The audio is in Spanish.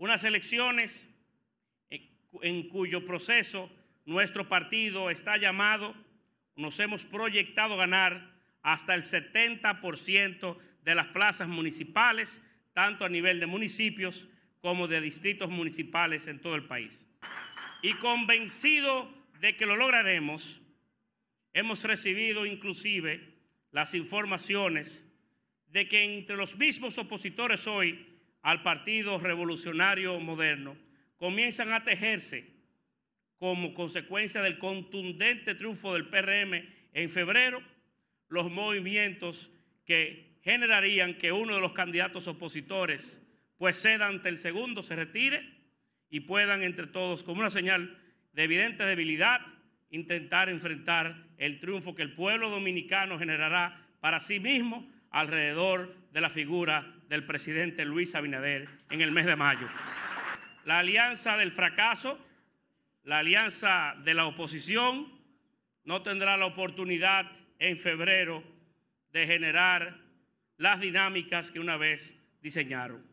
unas elecciones en cuyo proceso nuestro partido está llamado, nos hemos proyectado ganar hasta el 70% de las plazas municipales, tanto a nivel de municipios como de distritos municipales en todo el país. Y convencido de que lo lograremos, hemos recibido inclusive las informaciones de que entre los mismos opositores hoy al Partido Revolucionario Moderno comienzan a tejerse como consecuencia del contundente triunfo del PRM en febrero, los movimientos que generarían que uno de los candidatos opositores pues ceda ante el segundo, se retire y puedan entre todos, como una señal de evidente debilidad, intentar enfrentar el triunfo que el pueblo dominicano generará para sí mismo alrededor de la figura del presidente Luis Abinader en el mes de mayo. La alianza del fracaso, la alianza de la oposición, no tendrá la oportunidad en febrero de generar las dinámicas que una vez diseñaron.